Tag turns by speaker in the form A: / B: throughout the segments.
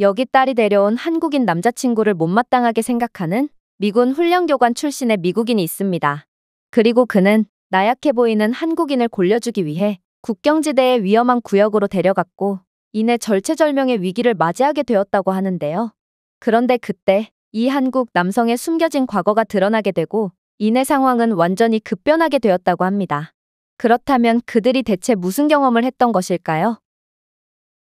A: 여기 딸이 데려온 한국인 남자친구를 못마땅하게 생각하는 미군 훈련교관 출신의 미국인이 있습니다. 그리고 그는 나약해 보이는 한국인을 골려주기 위해 국경지대의 위험한 구역으로 데려갔고 이내 절체절명의 위기를 맞이하게 되었다고 하는데요. 그런데 그때 이 한국 남성의 숨겨진 과거가 드러나게 되고 이내 상황은 완전히 급변하게 되었다고 합니다. 그렇다면 그들이 대체 무슨 경험을 했던 것일까요?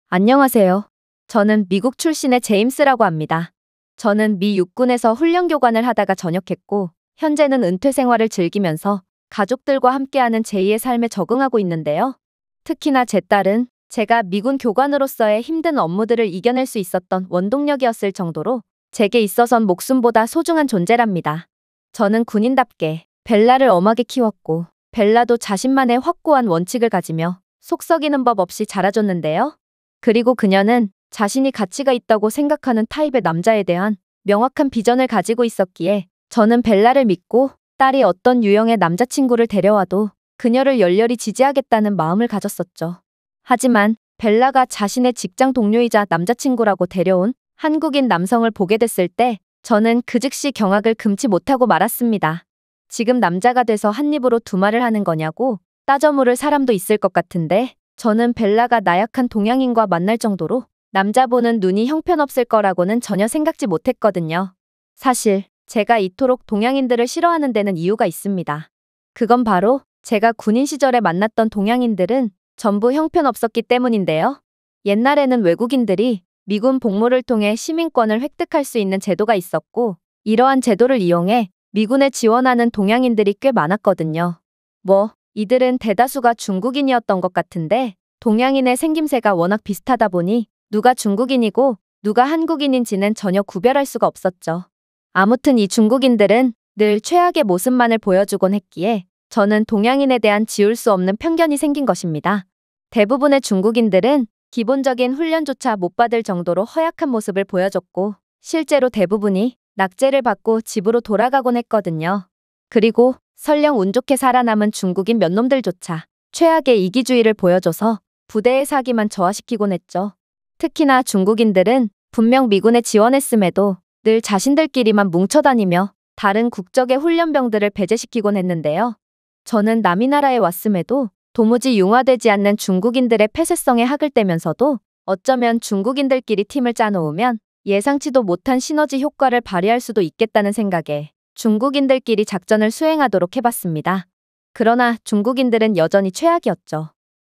A: 안녕하세요. 저는 미국 출신의 제임스라고 합니다. 저는 미 육군에서 훈련교관을 하다가 전역했고 현재는 은퇴 생활을 즐기면서 가족들과 함께하는 제2의 삶에 적응하고 있는데요. 특히나 제 딸은 제가 미군 교관으로서의 힘든 업무들을 이겨낼 수 있었던 원동력이었을 정도로 제게 있어선 목숨보다 소중한 존재랍니다. 저는 군인답게 벨라를 엄하게 키웠고 벨라도 자신만의 확고한 원칙을 가지며 속 썩이는 법 없이 자라줬는데요. 그리고 그녀는 자신이 가치가 있다고 생각하는 타입의 남자에 대한 명확한 비전을 가지고 있었기에 저는 벨라를 믿고 딸이 어떤 유형의 남자친구를 데려와도 그녀를 열렬히 지지하겠다는 마음을 가졌었죠. 하지만 벨라가 자신의 직장 동료이자 남자친구라고 데려온 한국인 남성을 보게 됐을 때 저는 그 즉시 경악을 금치 못하고 말았습니다. 지금 남자가 돼서 한 입으로 두 말을 하는 거냐고 따져 물을 사람도 있을 것 같은데 저는 벨라가 나약한 동양인과 만날 정도로 남자분은 눈이 형편없을 거라고는 전혀 생각지 못했거든요. 사실 제가 이토록 동양인들을 싫어하는 데는 이유가 있습니다. 그건 바로 제가 군인 시절에 만났던 동양인들은 전부 형편없었기 때문인데요. 옛날에는 외국인들이 미군 복무를 통해 시민권을 획득할 수 있는 제도가 있었고 이러한 제도를 이용해 미군에 지원하는 동양인들이 꽤 많았거든요. 뭐 이들은 대다수가 중국인이었던 것 같은데 동양인의 생김새가 워낙 비슷하다 보니 누가 중국인이고 누가 한국인인지는 전혀 구별할 수가 없었죠. 아무튼 이 중국인들은 늘 최악의 모습만을 보여주곤 했기에 저는 동양인에 대한 지울 수 없는 편견이 생긴 것입니다. 대부분의 중국인들은 기본적인 훈련조차 못 받을 정도로 허약한 모습을 보여줬고 실제로 대부분이 낙제를 받고 집으로 돌아가곤 했거든요. 그리고 설령 운 좋게 살아남은 중국인 몇 놈들조차 최악의 이기주의를 보여줘서 부대의 사기만 저하시키곤 했죠. 특히나 중국인들은 분명 미군에 지원했음에도 늘 자신들끼리만 뭉쳐다니며 다른 국적의 훈련병들을 배제시키곤 했는데요. 저는 남이 나라에 왔음에도 도무지 융화되지 않는 중국인들의 폐쇄성에 학을 떼면서도 어쩌면 중국인들끼리 팀을 짜놓으면 예상치도 못한 시너지 효과를 발휘할 수도 있겠다는 생각에 중국인들끼리 작전을 수행하도록 해봤습니다. 그러나 중국인들은 여전히 최악이었죠.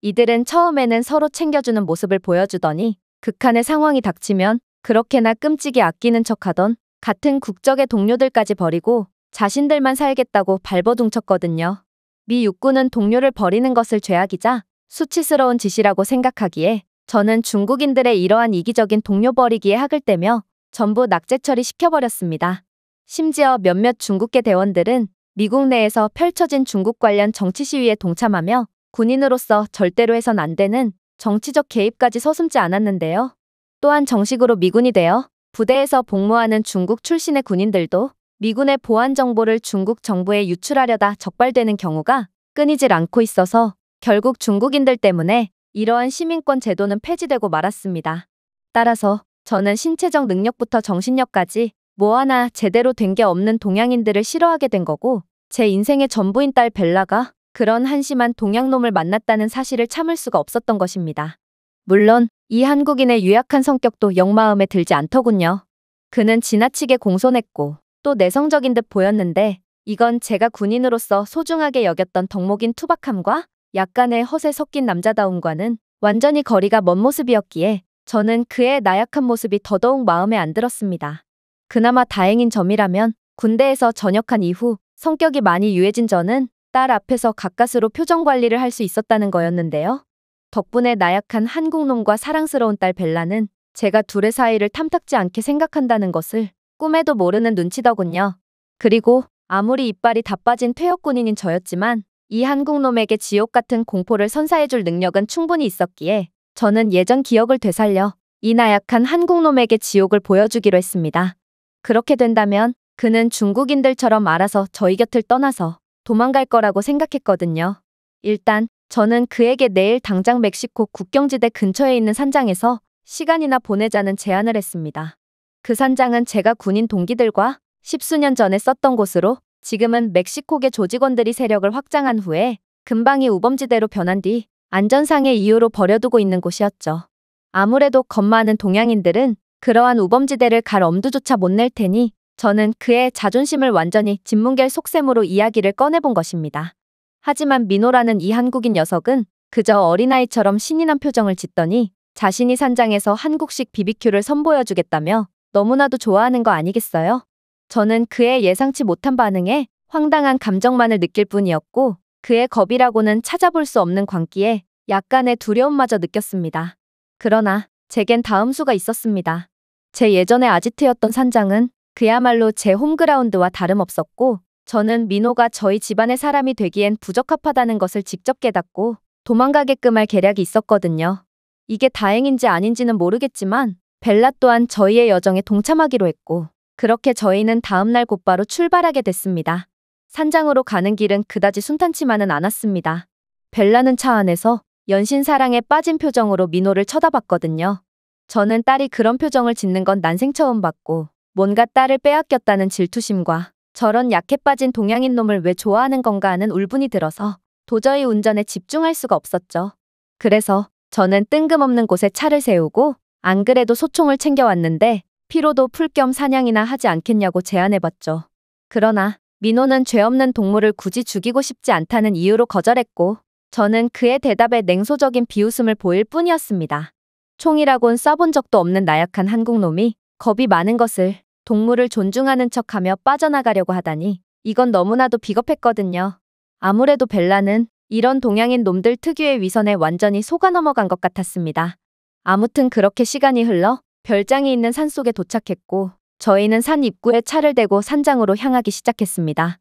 A: 이들은 처음에는 서로 챙겨주는 모습을 보여주더니 극한의 상황이 닥치면 그렇게나 끔찍이 아끼는 척하던 같은 국적의 동료들까지 버리고 자신들만 살겠다고 발버둥쳤거든요. 미 육군은 동료를 버리는 것을 죄악이자 수치스러운 짓이라고 생각하기에 저는 중국인들의 이러한 이기적인 동료 버리기에 학을 떼며 전부 낙제 처리시켜버렸습니다. 심지어 몇몇 중국계 대원들은 미국 내에서 펼쳐진 중국 관련 정치 시위에 동참하며 군인으로서 절대로 해선 안 되는 정치적 개입까지 서슴지 않았는데요. 또한 정식으로 미군이 되어 부대에서 복무하는 중국 출신의 군인들도 미군의 보안 정보를 중국 정부에 유출하려다 적발되는 경우가 끊이질 않고 있어서 결국 중국인들 때문에 이러한 시민권 제도는 폐지되고 말았습니다. 따라서 저는 신체적 능력부터 정신력까지 뭐 하나 제대로 된 게 없는 동양인들을 싫어하게 된 거고 제 인생의 전부인 딸 벨라가 그런 한심한 동양놈을 만났다는 사실을 참을 수가 없었던 것입니다. 물론 이 한국인의 유약한 성격도 영마음에 들지 않더군요. 그는 지나치게 공손했고 또 내성적인 듯 보였는데 이건 제가 군인으로서 소중하게 여겼던 덕목인 투박함과 약간의 허세 섞인 남자다움과는 완전히 거리가 먼 모습이었기에 저는 그의 나약한 모습이 더더욱 마음에 안 들었습니다. 그나마 다행인 점이라면 군대에서 전역한 이후 성격이 많이 유해진 저는 딸 앞에서 가까스로 표정 관리를 할 수 있었다는 거였는데요. 덕분에 나약한 한국놈과 사랑스러운 딸 벨라는 제가 둘의 사이를 탐탁지 않게 생각한다는 것을 꿈에도 모르는 눈치더군요. 그리고 아무리 이빨이 다 빠진 퇴역군인인 저였지만 이 한국놈에게 지옥 같은 공포를 선사해줄 능력은 충분히 있었기에 저는 예전 기억을 되살려 이 나약한 한국놈에게 지옥을 보여주기로 했습니다. 그렇게 된다면 그는 중국인들처럼 알아서 저희 곁을 떠나서 도망갈 거라고 생각했거든요. 일단 저는 그에게 내일 당장 멕시코 국경지대 근처에 있는 산장에서 시간이나 보내자는 제안을 했습니다. 그 산장은 제가 군인 동기들과 십수년 전에 썼던 곳으로 지금은 멕시코계 조직원들이 세력을 확장한 후에 금방이 우범지대로 변한 뒤 안전상의 이유로 버려두고 있는 곳이었죠. 아무래도 겁 많은 동양인들은 그러한 우범지대를 갈 엄두조차 못 낼 테니 저는 그의 자존심을 완전히 진문결 속셈으로 이야기를 꺼내본 것입니다. 하지만 민호라는 이 한국인 녀석은 그저 어린아이처럼 신이난 표정을 짓더니 자신이 산장에서 한국식 BBQ를 선보여주겠다며 너무나도 좋아하는 거 아니겠어요? 저는 그의 예상치 못한 반응에 황당한 감정만을 느낄 뿐이었고 그의 겁이라고는 찾아볼 수 없는 광기에 약간의 두려움마저 느꼈습니다. 그러나 제겐 다음 수가 있었습니다. 제 예전에 아지트였던 산장은 그야말로 제 홈그라운드와 다름없었고 저는 민호가 저희 집안의 사람이 되기엔 부적합하다는 것을 직접 깨닫고 도망가게끔 할 계략이 있었거든요. 이게 다행인지 아닌지는 모르겠지만 벨라 또한 저희의 여정에 동참하기로 했고 그렇게 저희는 다음날 곧바로 출발하게 됐습니다. 산장으로 가는 길은 그다지 순탄치만은 않았습니다. 벨라는 차 안에서 연신사랑에 빠진 표정으로 민호를 쳐다봤거든요. 저는 딸이 그런 표정을 짓는 건 난생 처음 봤고 뭔가 딸을 빼앗겼다는 질투심과 저런 약해 빠진 동양인 놈을 왜 좋아하는 건가 하는 울분이 들어서 도저히 운전에 집중할 수가 없었죠. 그래서 저는 뜬금없는 곳에 차를 세우고 안 그래도 소총을 챙겨왔는데 피로도 풀 겸 사냥이나 하지 않겠냐고 제안해봤죠. 그러나 민호는 죄 없는 동물을 굳이 죽이고 싶지 않다는 이유로 거절했고 저는 그의 대답에 냉소적인 비웃음을 보일 뿐이었습니다. 총이라곤 써본 적도 없는 나약한 한국놈이 겁이 많은 것을 동물을 존중하는 척하며 빠져나가려고 하다니 이건 너무나도 비겁했거든요. 아무래도 벨라는 이런 동양인 놈들 특유의 위선에 완전히 속아 넘어간 것 같았습니다. 아무튼 그렇게 시간이 흘러 별장이 있는 산 속에 도착했고 저희는 산 입구에 차를 대고 산장으로 향하기 시작했습니다.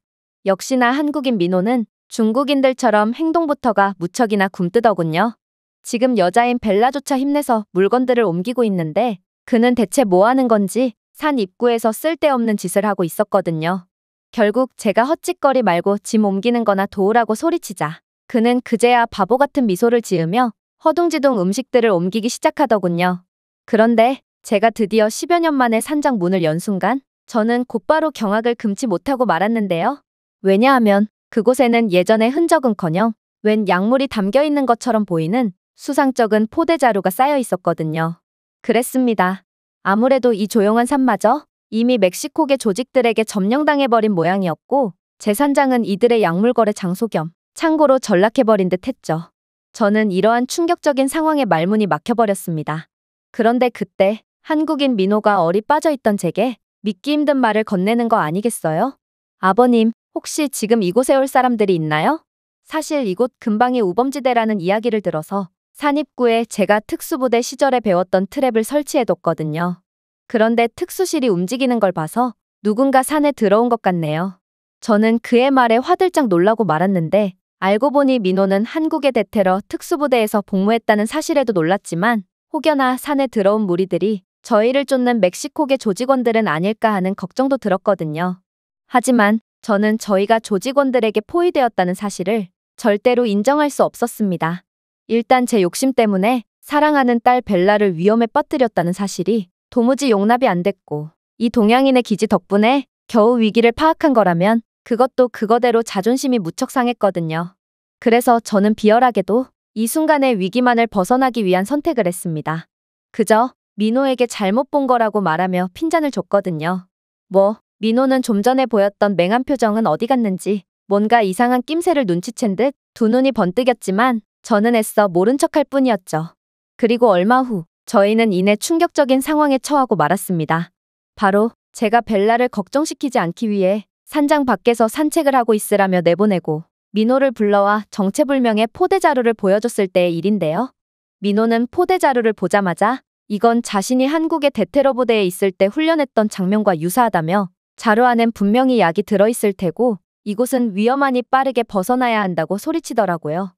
A: 역시나 한국인 민호는 중국인들처럼 행동부터가 무척이나 굼뜨더군요. 지금 여자인 벨라조차 힘내서 물건들을 옮기고 있는데 그는 대체 뭐 하는 건지 산 입구에서 쓸데없는 짓을 하고 있었거든요. 결국 제가 헛짓거리 말고 짐 옮기는 거나 도우라고 소리치자 그는 그제야 바보 같은 미소를 지으며 허둥지둥 음식들을 옮기기 시작하더군요. 그런데 제가 드디어 10여 년 만에 산장 문을 연 순간 저는 곧바로 경악을 금치 못하고 말았는데요. 왜냐하면 그곳에는 예전의 흔적은커녕 웬 약물이 담겨 있는 것처럼 보이는 수상쩍은 포대자루가 쌓여 있었거든요. 그랬습니다. 아무래도 이 조용한 산마저 이미 멕시코계 조직들에게 점령당해버린 모양이었고 재산장은 이들의 약물거래 장소 겸 창고로 전락해버린 듯 했죠. 저는 이러한 충격적인 상황에 말문이 막혀버렸습니다. 그런데 그때 한국인 민호가 어리 빠져있던 제게 믿기 힘든 말을 건네는 거 아니겠어요? 아버님, 혹시 지금 이곳에 올 사람들이 있나요? 사실 이곳 근방의 우범지대라는 이야기를 들어서 산입구에 제가 특수부대 시절에 배웠던 트랩을 설치해뒀거든요. 그런데 특수실이 움직이는 걸 봐서 누군가 산에 들어온 것 같네요. 저는 그의 말에 화들짝 놀라고 말았는데 알고 보니 민호는 한국의 대테러 특수부대에서 복무했다는 사실에도 놀랐지만 혹여나 산에 들어온 무리들이 저희를 쫓는 멕시코계 조직원들은 아닐까 하는 걱정도 들었거든요. 하지만 저는 저희가 조직원들에게 포위되었다는 사실을 절대로 인정할 수 없었습니다. 일단 제 욕심 때문에 사랑하는 딸 벨라를 위험에 빠뜨렸다는 사실이 도무지 용납이 안 됐고 이 동양인의 기지 덕분에 겨우 위기를 파악한 거라면 그것도 그거대로 자존심이 무척 상했거든요. 그래서 저는 비열하게도 이 순간의 위기만을 벗어나기 위한 선택을 했습니다. 그저 민호에게 잘못 본 거라고 말하며 핀잔을 줬거든요. 뭐, 민호는 좀 전에 보였던 맹한 표정은 어디 갔는지 뭔가 이상한 낌새를 눈치챈 듯 두 눈이 번뜩였지만 저는 애써 모른 척할 뿐이었죠. 그리고 얼마 후 저희는 이내 충격적인 상황에 처하고 말았습니다. 바로 제가 벨라를 걱정시키지 않기 위해 산장 밖에서 산책을 하고 있으라며 내보내고 민호를 불러와 정체불명의 포대자루를 보여줬을 때의 일인데요. 민호는 포대자루를 보자마자 이건 자신이 한국의 대테러 부대에 있을 때 훈련했던 장면과 유사하다며 자루 안엔 분명히 약이 들어있을 테고 이곳은 위험하니 빠르게 벗어나야 한다고 소리치더라고요.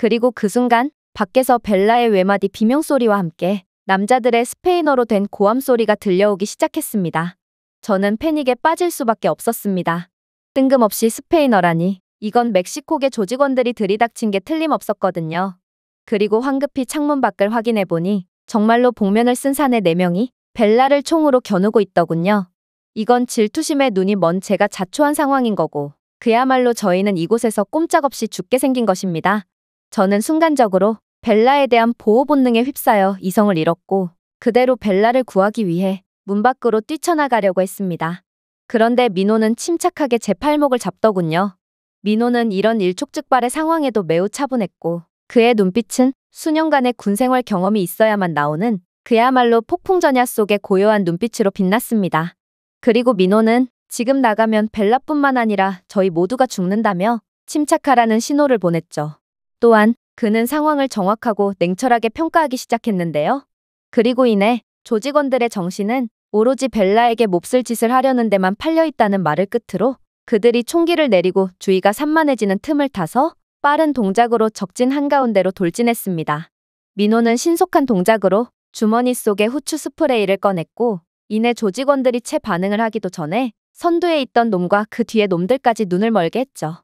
A: 그리고 그 순간 밖에서 벨라의 외마디 비명소리와 함께 남자들의 스페인어로 된 고함소리가 들려오기 시작했습니다. 저는 패닉에 빠질 수밖에 없었습니다. 뜬금없이 스페인어라니 이건 멕시코계 조직원들이 들이닥친 게 틀림없었거든요. 그리고 황급히 창문 밖을 확인해보니 정말로 복면을 쓴 사내 4명이 벨라를 총으로 겨누고 있더군요. 이건 질투심에 눈이 먼 제가 자초한 상황인 거고 그야말로 저희는 이곳에서 꼼짝없이 죽게 생긴 것입니다. 저는 순간적으로 벨라에 대한 보호 본능에 휩싸여 이성을 잃었고 그대로 벨라를 구하기 위해 문 밖으로 뛰쳐나가려고 했습니다. 그런데 민호는 침착하게 제 팔목을 잡더군요. 민호는 이런 일촉즉발의 상황에도 매우 차분했고 그의 눈빛은 수년간의 군생활 경험이 있어야만 나오는 그야말로 폭풍전야 속의 고요한 눈빛으로 빛났습니다. 그리고 민호는 지금 나가면 벨라뿐만 아니라 저희 모두가 죽는다며 침착하라는 신호를 보냈죠. 또한 그는 상황을 정확하고 냉철하게 평가하기 시작했는데요. 그리고 이내 조직원들의 정신은 오로지 벨라에게 몹쓸 짓을 하려는 데만 팔려 있다는 말을 끝으로 그들이 총기를 내리고 주위가 산만해지는 틈을 타서 빠른 동작으로 적진 한가운데로 돌진했습니다. 민호는 신속한 동작으로 주머니 속에 후추 스프레이를 꺼냈고 이내 조직원들이 채 반응을 하기도 전에 선두에 있던 놈과 그 뒤에 놈들까지 눈을 멀게 했죠.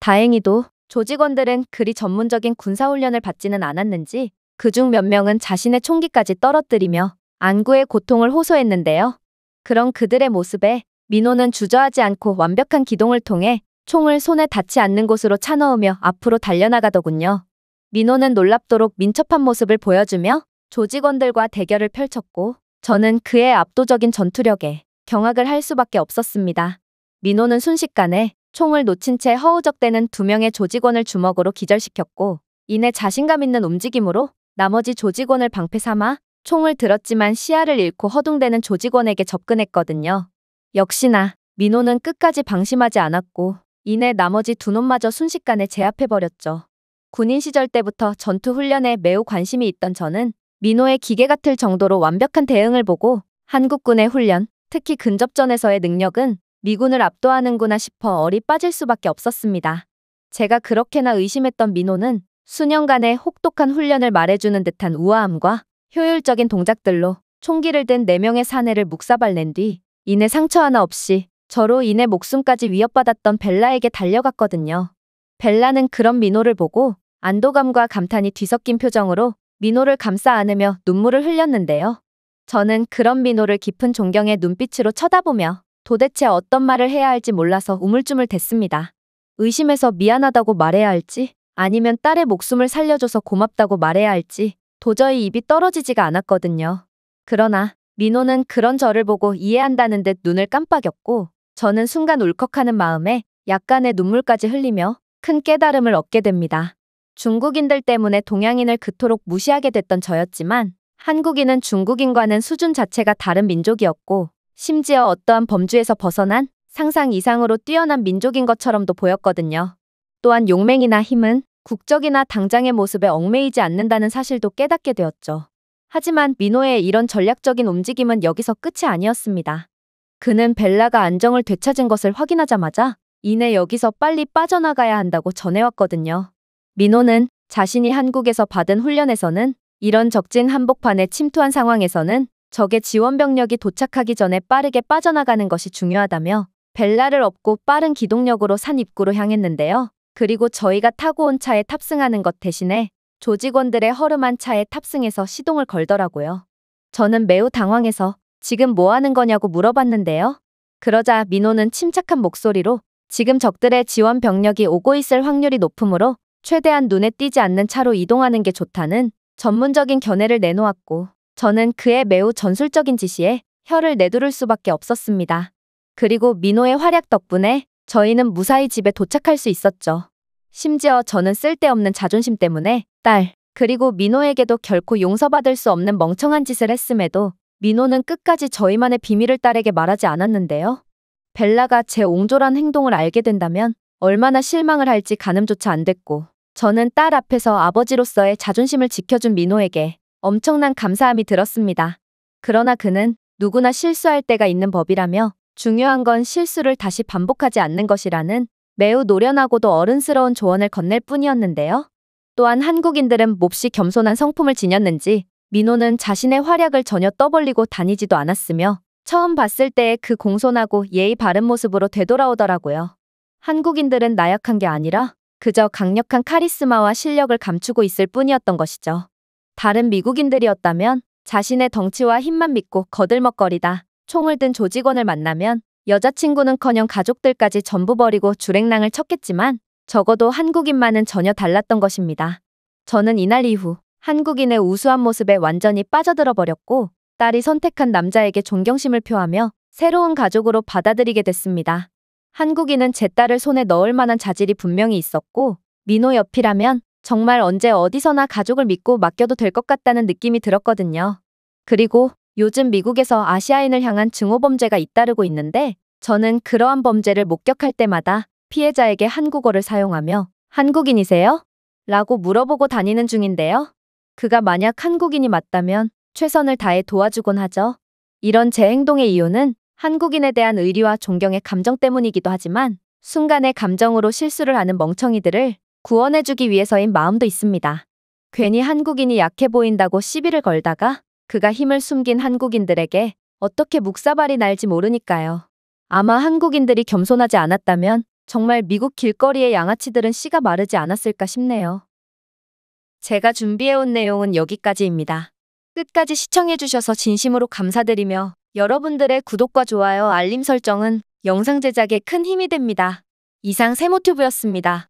A: 다행히도 조직원들은 그리 전문적인 군사훈련을 받지는 않았는지 그 중 몇 명은 자신의 총기까지 떨어뜨리며 안구의 고통을 호소했는데요. 그런 그들의 모습에 민호는 주저하지 않고 완벽한 기동을 통해 총을 손에 닿지 않는 곳으로 차넣으며 앞으로 달려나가더군요. 민호는 놀랍도록 민첩한 모습을 보여주며 조직원들과 대결을 펼쳤고 저는 그의 압도적인 전투력에 경악을 할 수밖에 없었습니다. 민호는 순식간에 총을 놓친 채 허우적대는 두 명의 조직원을 주먹으로 기절시켰고 이내 자신감 있는 움직임으로 나머지 조직원을 방패 삼아 총을 들었지만 시야를 잃고 허둥대는 조직원에게 접근했거든요. 역시나 민호는 끝까지 방심하지 않았고 이내 나머지 두 놈마저 순식간에 제압해버렸죠. 군인 시절 때부터 전투 훈련에 매우 관심이 있던 저는 민호의 기계 같을 정도로 완벽한 대응을 보고 한국군의 훈련, 특히 근접전에서의 능력은 미군을 압도하는구나 싶어 어리 빠질 수밖에 없었습니다. 제가 그렇게나 의심했던 민호는 수년간의 혹독한 훈련을 말해주는 듯한 우아함과 효율적인 동작들로 총기를 든 4명의 사내를 묵사발낸 뒤 이내 상처 하나 없이 저로 이내 목숨까지 위협받았던 벨라에게 달려갔거든요. 벨라는 그런 민호를 보고 안도감과 감탄이 뒤섞인 표정으로 민호를 감싸 안으며 눈물을 흘렸는데요. 저는 그런 민호를 깊은 존경의 눈빛으로 쳐다보며 도대체 어떤 말을 해야 할지 몰라서 우물쭈물 됐습니다 의심해서 미안하다고 말해야 할지 아니면 딸의 목숨을 살려줘서 고맙다고 말해야 할지 도저히 입이 떨어지지가 않았거든요. 그러나 민호는 그런 저를 보고 이해한다는 듯 눈을 깜빡였고 저는 순간 울컥하는 마음에 약간의 눈물까지 흘리며 큰 깨달음을 얻게 됩니다. 중국인들 때문에 동양인을 그토록 무시하게 됐던 저였지만 한국인은 중국인과는 수준 자체가 다른 민족이었고 심지어 어떠한 범주에서 벗어난 상상 이상으로 뛰어난 민족인 것처럼도 보였거든요. 또한 용맹이나 힘은 국적이나 당장의 모습에 얽매이지 않는다는 사실도 깨닫게 되었죠. 하지만 민호의 이런 전략적인 움직임은 여기서 끝이 아니었습니다. 그는 벨라가 안정을 되찾은 것을 확인하자마자 이내 여기서 빨리 빠져나가야 한다고 전해왔거든요. 민호는 자신이 한국에서 받은 훈련에서는 이런 적진 한복판에 침투한 상황에서는 적의 지원 병력이 도착하기 전에 빠르게 빠져나가는 것이 중요하다며 벨라를 업고 빠른 기동력으로 산 입구로 향했는데요. 그리고 저희가 타고 온 차에 탑승하는 것 대신에 조직원들의 허름한 차에 탑승해서 시동을 걸더라고요. 저는 매우 당황해서 지금 뭐 하는 거냐고 물어봤는데요. 그러자 민호는 침착한 목소리로 지금 적들의 지원 병력이 오고 있을 확률이 높으므로 최대한 눈에 띄지 않는 차로 이동하는 게 좋다는 전문적인 견해를 내놓았고 저는 그의 매우 전술적인 지시에 혀를 내두를 수밖에 없었습니다. 그리고 민호의 활약 덕분에 저희는 무사히 집에 도착할 수 있었죠. 심지어 저는 쓸데없는 자존심 때문에 딸, 그리고 민호에게도 결코 용서받을 수 없는 멍청한 짓을 했음에도 민호는 끝까지 저희만의 비밀을 딸에게 말하지 않았는데요. 벨라가 제 옹졸한 행동을 알게 된다면 얼마나 실망을 할지 가늠조차 안 됐고 저는 딸 앞에서 아버지로서의 자존심을 지켜준 민호에게 엄청난 감사함이 들었습니다. 그러나 그는 누구나 실수할 때가 있는 법이라며 중요한 건 실수를 다시 반복하지 않는 것이라는 매우 노련하고도 어른스러운 조언을 건넬 뿐이었는데요. 또한 한국인들은 몹시 겸손한 성품을 지녔는지 민호는 자신의 활약을 전혀 떠벌리고 다니지도 않았으며 처음 봤을 때의 그 공손하고 예의 바른 모습으로 되돌아오더라고요. 한국인들은 나약한 게 아니라 그저 강력한 카리스마와 실력을 감추고 있을 뿐이었던 것이죠. 다른 미국인들이었다면 자신의 덩치와 힘만 믿고 거들먹거리다 총을 든 조직원을 만나면 여자친구는커녕 가족들까지 전부 버리고 주랭랑을 쳤겠지만 적어도 한국인만은 전혀 달랐던 것입니다. 저는 이날 이후 한국인의 우수한 모습에 완전히 빠져들어 버렸고 딸이 선택한 남자에게 존경심을 표하며 새로운 가족으로 받아들이게 됐습니다. 한국인은 제 딸을 손에 넣을 만한 자질이 분명히 있었고 민호 옆이라면 정말 언제 어디서나 가족을 믿고 맡겨도 될 것 같다는 느낌이 들었거든요. 그리고 요즘 미국에서 아시아인을 향한 증오범죄가 잇따르고 있는데 저는 그러한 범죄를 목격할 때마다 피해자에게 한국어를 사용하며 한국인이세요? 라고 물어보고 다니는 중인데요. 그가 만약 한국인이 맞다면 최선을 다해 도와주곤 하죠. 이런 제 행동의 이유는 한국인에 대한 의리와 존경의 감정 때문이기도 하지만 순간의 감정으로 실수를 하는 멍청이들을 구원해주기 위해서인 마음도 있습니다. 괜히 한국인이 약해 보인다고 시비를 걸다가 그가 힘을 숨긴 한국인들에게 어떻게 묵사발이 날지 모르니까요. 아마 한국인들이 겸손하지 않았다면 정말 미국 길거리의 양아치들은 씨가 마르지 않았을까 싶네요. 제가 준비해온 내용은 여기까지입니다. 끝까지 시청해주셔서 진심으로 감사드리며 여러분들의 구독과 좋아요, 알림 설정은 영상 제작에 큰 힘이 됩니다. 이상 세모튜브였습니다.